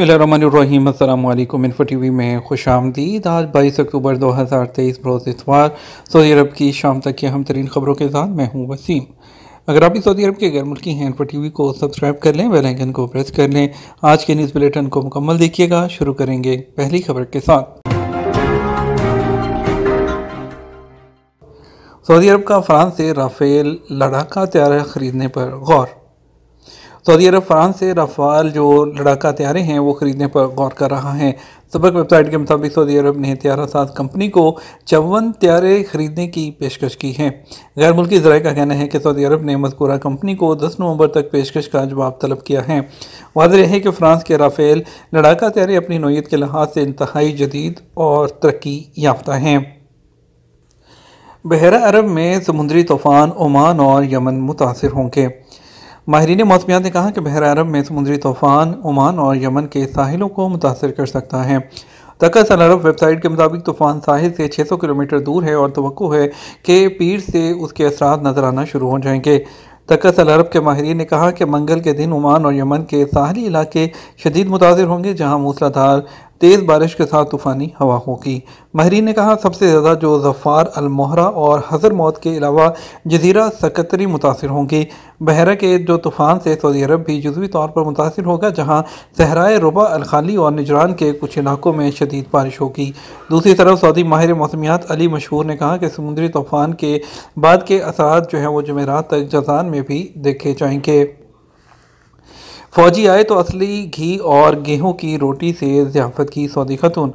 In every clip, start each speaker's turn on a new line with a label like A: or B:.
A: अल्लाम info TV we में खुश आमदीद आज बाईस अक्टूबर दो हज़ार तेईस बरोज़ इतवार सऊदी अरब की शाम तक की अहम तरीन खबरों के साथ मैं हूँ वसीम अगर आप भी सऊदी अरब के गैर मुल्की हैं इन्फो टी वी को सब्सक्राइब कर लें बेलैकन को प्रेस कर लें आज के न्यूज़ बुलेटिन को मुकम्मल देखिएगा शुरू करेंगे पहली खबर के साथ सऊदी अरब का फ्रांस से राफेल लड़ाका तैयार ख़रीदने पर गौर सऊदी अरब फ्रांस से रफाल जो लड़ाका तैयारे हैं वो खरीदने पर गौर कर रहा है सबक वेबसाइट के मुताबिक सऊदी अरब ने त्यारा साज कंपनी को चौवन त्यारे खरीदने की पेशकश की है गैर मुल्की जराये का कहना है कि सऊदी अरब ने मजकूरा कंपनी को 10 नवंबर तक पेशकश का जवाब तलब किया है वाजह है कि फ्रांस के राफेल लड़ाका त्यारे अपनी नोयत के लिहाज से इंतहाई जदीद और तरक्की याफ्ता हैं बहरा अरब में समुद्री तूफ़ान ओमान और यमन मुतासर होंगे माहरीन मौसमियात ने कहा कि बहर अरब में समुद्री तूफ़ान ओमान और यमन के साहिलों को मुतासर कर सकता है तकस अरब वेबसाइट के मुताबिक तूफ़ान साहिल से 600 किलोमीटर दूर है और तो है कि पीर से उसके असरा नज़र आना शुरू हो जाएंगे तकस अरब के माहरीन ने कहा कि मंगल के दिन ओमान और यमन के साहली इलाके शदीद मुतासर होंगे जहाँ मूसलाधार तेज़ बारिश के साथ तूफ़ानी हवा होगी महरी ने कहा सबसे ज़्यादा जो जफ़ार अलमहरा और हज़र मौत के अलावा जजीरा सकतरी मुतासर होंगी बहरा के जो तूफ़ान से सऊदी अरब भी जजवी तौर पर मुतासर होगा जहाँ सहराए रुबा अलखाली और निजरान के कुछ इलाकों में शदीद बारिश होगी दूसरी तरफ सऊदी माहिर मौसमियात अली मशहूर ने कहा कि समुद्री तूफ़ान के बाद के असरा जो हैं वो जमेरात तक जजान में भी देखे जाएंगे फौजी आए तो असली घी और गेहूं की रोटी से जियाफत की सऊदी खतून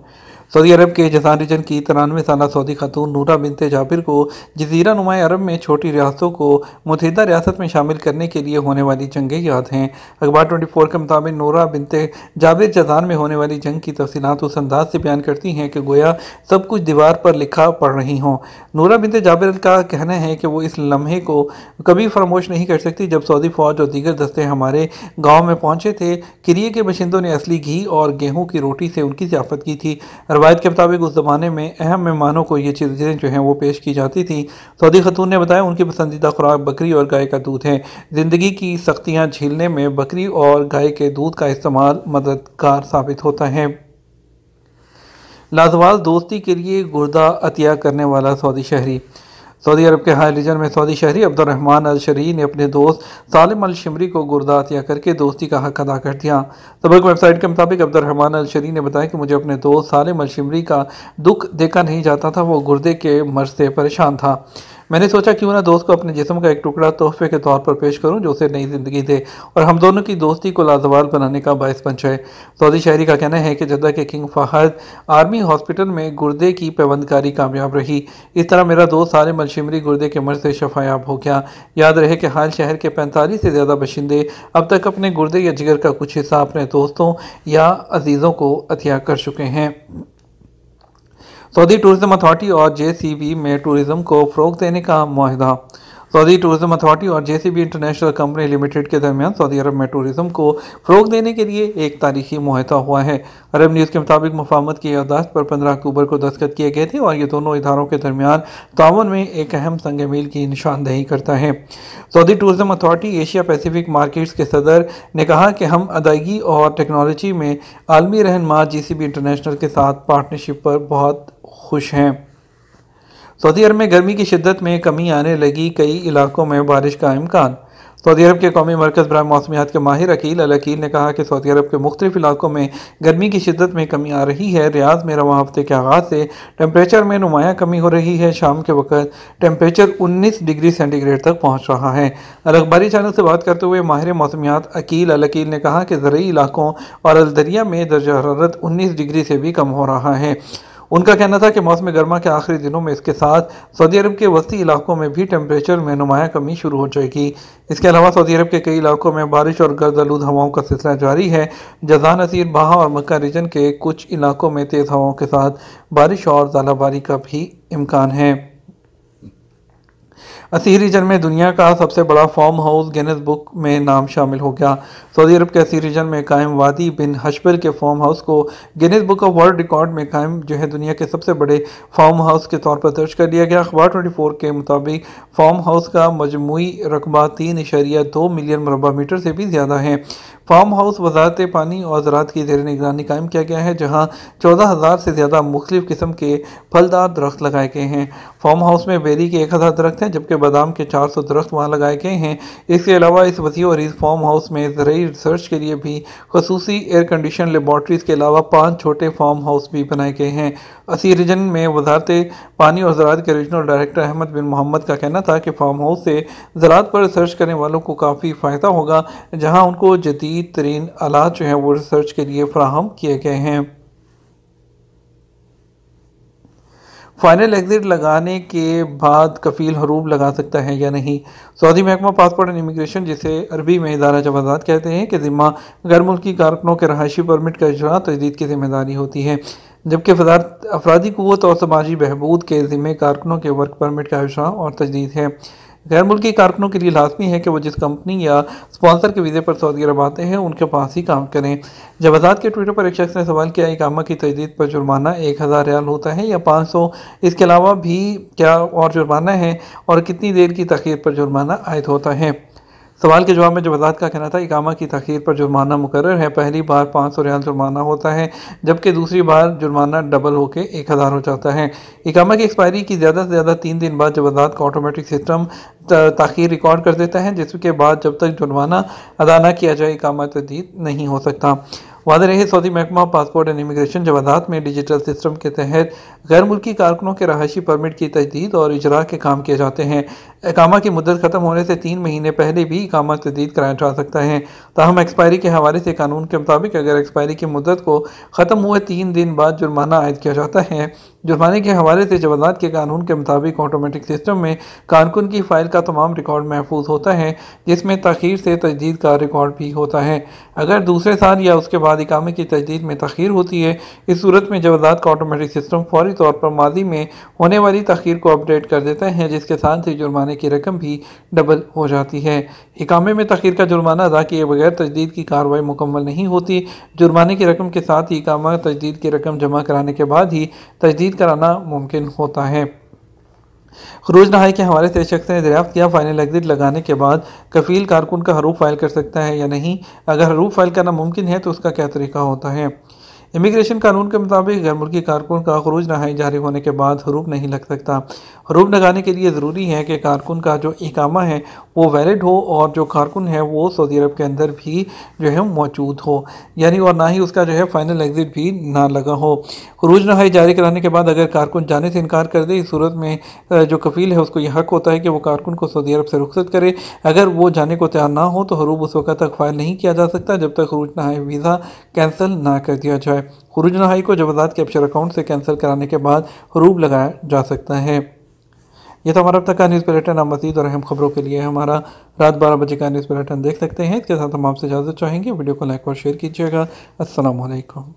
A: सऊदी अरब के जसान रीजन की तिरानवे साल सऊदी खातून नूरा बिनते जाबिर को जजीरा नुमा अरब में छोटी रियासतों को मुतहदा रियासत में शामिल करने के लिए होने वाली जंगें याद हैं अखबार ट्वेंटी फोर के मुताबिक नूरा बिनते जाबिर जजान में होने वाली जंग की तफसीत उस अंदाज से बयान करती हैं कि गोया सब कुछ दीवार पर लिखा पड़ रही हों नूरा बिनते जाबिर का कहना है कि वो इस लम्हे को कभी फरामोश नहीं कर सकती जब सऊदी फ़ौज और दीगर दस्ते हमारे गाँव में पहुँचे थे किरिए के बशिंदों ने असली घी और गेहूँ की रोटी से उनकी सियाफत की थी रवायत के मुताबिक उस ज़माने में अहम मेहमानों को ये चीज़ें जो हैं वो पेश की जाती थी सऊदी ख़तून ने बताया उनकी पसंदीदा खुराक बकरी और गाय का दूध है ज़िंदगी की सख्तियाँ झीलने में बकरी और गाय के दूध का इस्तेमाल मददगार साबित होता है लाजवाल दोस्ती के लिए गुर्दा अतिया करने वाला सऊदी शहरी सऊदी अरब के हाई लीजन में सऊदी शहरी अब्दुलरहमान अल शरी ने अपने दोस्त सालिम अल को गुरदातियाँ करके दोस्ती का हक अदा कर दिया सबक वेबसाइट के मुताबिक अब्दुलरहमान अल शरी ने बताया कि मुझे अपने दोस्त सालिम अल का दुख देखा नहीं जाता था वो गुर्दे के मर्ज से परेशान था मैंने सोचा क्यों ना दोस्त को अपने जिसम का एक टुकड़ा तोहफे के तौर पर पेश करूं जो उसे नई ज़िंदगी दे और हम दोनों की दोस्ती को लाजवाल बनाने का बायस बन जाए सऊदी शहरी का कहना है कि जद्दा के किंग फहद आर्मी हॉस्पिटल में गुर्दे की पैबंदकारी कामयाब रही इस तरह मेरा दोस्त सारे मलशिमरी गुर्दे के मर से शफायाब हो गया याद रहे कि हाल शहर के पैंतालीस से ज़्यादा बशिंदे अब तक अपने गुर्दे या जिगर का कुछ हिस्सा अपने दोस्तों या अजीज़ों को अतिया कर चुके हैं सऊदी टूरिज्म अथॉरिटी और जे में टूरिज़म को फ़रोग देने का माहिदा सऊदी टूरिज़म अथॉरिटी और जे इंटरनेशनल कंपनी लिमिटेड के दरमियान सऊदी अरब में टूरिज्म को फ़रोग देने के लिए एक तारीखी माहिदा हुआ है अरब न्यूज़ के मुताबिक मुफामत की यादाश्त पर पंद्रह अक्टूबर को दस्तखत किए गए थे और ये दोनों इधारों के दरमियान तावन में एक अहम संग मील की निशानदेही करता है Saudi tourism authority Asia Pacific markets के सदर ने कहा कि हम अदायगी और टेक्नोलॉजी में आलमी रहनमा बी इंटरनेशनल के साथ पार्टनरशिप पर बहुत खुश हैं सऊदी अरब में गर्मी की शिद्दत में कमी आने लगी कई इलाकों में बारिश का इम्कान सऊदी अरब के कौमी मरकज़ बरए मौसमियात के माहिर अकील अल अकील ने कहा कि सऊदी अरब के मुख्तलिफ इलाकों में गर्मी की शिदत में कमी आ रही है रियाज में रवा हफ्ते के आगाज़ से टेम्परेचर में नुमाया कमी हो रही है शाम के वक्त टेम्परेचर उन्नीस डिग्री सेंटीग्रेड तक पहुँच रहा है अलखबारी चैनल से बात करते हुए माहिर मौसमियात अकील अल अकील ने कहा कि ज़रूरी इलाकों और अलदरिया में दर्ज हरारत उन्नीस डिग्री से भी कम हो रहा है उनका कहना था कि मौसम गर्मा के आखिरी दिनों में इसके साथ सऊदी अरब के वस्ती इलाकों में भी टेम्परेचर में नुमाया कमी शुरू हो जाएगी इसके अलावा सऊदी अरब के कई इलाकों में बारिश और गर्द आलूद हवाओं का सिलसिला जारी है जजान असीर बहा और मक्का रीजन के कुछ इलाकों में तेज़ हवाओं के साथ बारिश और झालाबारी का भी इम्कान है असीर रीजन में दुनिया का सबसे बड़ा फार्म हाउस गेनेस बुक में नाम शामिल हो गया सऊदी अरब के असीर रीजन में कायम वादी बिन हशबर के फॉर्म हाउस को Guinness book of world record में कायम जो है दुनिया के सबसे बड़े फार्म हाउस के तौर पर दर्ज कर लिया गया अखबार ट्वेंटी फोर के मुताबिक फार्म हाउस का मजमू रकबा तीन इशारिया दो मिलियन मरबा मीटर से भी ज़्यादा है फार्म हाउस वजारत पानी और ज़रात की जेर निगरानी कायम किया गया है जहाँ चौदह हज़ार से ज़्यादा मुख्तफ किस्म के फलदार दरख्त लगाए गए हैं फार्म हाउस में बेरी के एक हज़ार दरख्त हैं जबकि बादाम के चार सौ दरख्त वहाँ लगाए गए हैं इसके अलावा इस वसी और इस फार्म हाउस में ज़रूरी रिसर्च के लिए भी खसूस एयर कंडीशन लेबॉट्रीज़ के अलावा पाँच छोटे फार्म हाउस भी बनाए गए हैं असी रिजन में वजारत पानी और ज़रात के regional director Ahmed bin Mohammed का कहना था कि फार्म हाउस से ज़रात पर रिसर्च करने वालों को काफ़ी फ़ायदा होगा जहाँ उनको जदीद जदीद तरीन आला जो हैं वो रिसर्च के लिए फ्राहम किए गए हैं फाइनल एग्ज़िट लगाने के बाद कफ़ील हरूब लगा सकता है या नहीं सऊदी महकमा पासपोर्ट एंड इमिग्रेशन जिसे अरबी में इदारा जवाजात कहते हैं कि ज़िम्मा गैर मुल्की कारकनों के रहायशी परमिट का इजरा तजदीद की जिम्मेदारी होती है जबकि अफराधी क़वत और समाजी बहबूद के ज़िम्मे कारकनों के वर्क परमिट का इजरा और तजदीद है गैर मुल्की कारकुनों के लिए लाजमी है कि वो जिस कंपनी या स्पॉन्सर के वीज़े पर सऊदी अरब आते हैं उनके पास ही काम करें जब आज़ाद के ट्विटर पर एक शख्स ने सवाल किया इकामा की तजदीद पर जुर्माना एक हज़ार रियाल होता है या पाँच सौ इसके अलावा भी क्या और जुर्माना है और कितनी देर की तखीर पर जुर्माना आयद होता है सवाल के जवाब में जो वजात का कहना था इकामा की तखीर पर जुर्माना मुकर है पहली बार पाँच सौ रियाल जुर्माना होता है जबकि दूसरी बार जुर्माना डबल होकर एक हज़ार हो जाता है इकामा की एक्सपायरी की ज़्यादा से ज़्यादा तीन दिन बाद जवाजात का ऑटोमेटिक सिस्टम तखीर रिकॉर्ड कर देता है जिसके बाद जब तक जुर्माना अदा ना किया जाए इकामा तदीद नहीं हो सकता वादे रहे सऊदी महकमा पासपोर्ट एंड इमिग्रेशन जवादात में डिजिटल सिस्टम के तहत गैर मुल्की कारकुनों के रहायशी परमिट की तजदीद और इजरा के काम किए जाते हैं इकामा की मुद्दत ख़त्म होने से तीन महीने पहले भी इकामा तजदीद कराया जा सकता है ताहम एक्सपायरी के हवाले से कानून के मुताबिक अगर एक्सपायरी की मुद्दत को ख़त्म हुए तीन दिन बाद जुर्माना आयद किया जाता है जुर्माने के हवाले से जवादात के कानून के मुताबिक ऑटोमेटिक सिस्टम में कानकुन की फ़ाइल का तमाम रिकॉर्ड महफूज होता है जिसमें तखीर से तजदीद का रिकॉर्ड भी होता है अगर दूसरे साल या उसके बाद बाद इकामे की तजदीद में तखीर होती है इस सूरत में जवाजात का ऑटोमेटिक सिस्टम फौरी तौर पर माजी में होने वाली तखीर को अपडेट कर देते हैं जिसके साथ ही जुर्माने की रकम भी डबल हो जाती है इकामे में तखीर का जुर्माना अदा किए बगैर तजदीद की कार्रवाई मुकम्मल नहीं होती जुर्माने की रकम के साथ ही इकामा तजदीद की रकम जमा कराने के बाद ही तजदीद कराना मुमकिन होता है खरूज है के हमारे से शख्स ने दरियाफ्त किया फाइनल एग्जिट लगाने के बाद कफील कारकुन का हरूफ फाइल कर सकता है या नहीं अगर हरूफ फाइल करना मुमकिन है तो उसका क्या तरीका होता है इमिग्रेशन कानून के मुताबिक गैर मुल्की कारकुन का खरूज नहाई जारी होने के बाद हरूब नहीं लग सकता हरूब लगाने के लिए ज़रूरी है कि कारकुन का जो इकामा है वो वैलिड हो और जो कारकुन है वो सऊदी अरब के अंदर भी जो है मौजूद हो यानी और ना ही उसका जो है फाइनल एग्ज़िट भी ना लगा हो खरूज नहाई जारी कराने के बाद अगर कारकुन जाने से इनकार कर दे इस सूरत में जो कफील है उसको यह हक होता है कि वो कारकुन को सऊदी अरब से रुखसत करे अगर वो जाने को तैयार ना हो तो हरूब उस वक्त तक फाइल नहीं किया जा सकता जब तक खरूज नहाई वीज़ा कैंसिल ना कर दिया जाए खुरूज नहाई को जवादात कैप्चर अकाउंट से कैंसिल कराने के बाद रूब लगाया जा सकता है ये तो हमारा अब तक का न्यूज़ बुलेटिन आप मजीद और अहम खबरों के लिए हमारा रात बारह बजे का न्यूज़ बुलेटिन देख सकते हैं इसके साथ हम आपसे इजाज़त चाहेंगे वीडियो को लाइक और शेयर कीजिएगा असलम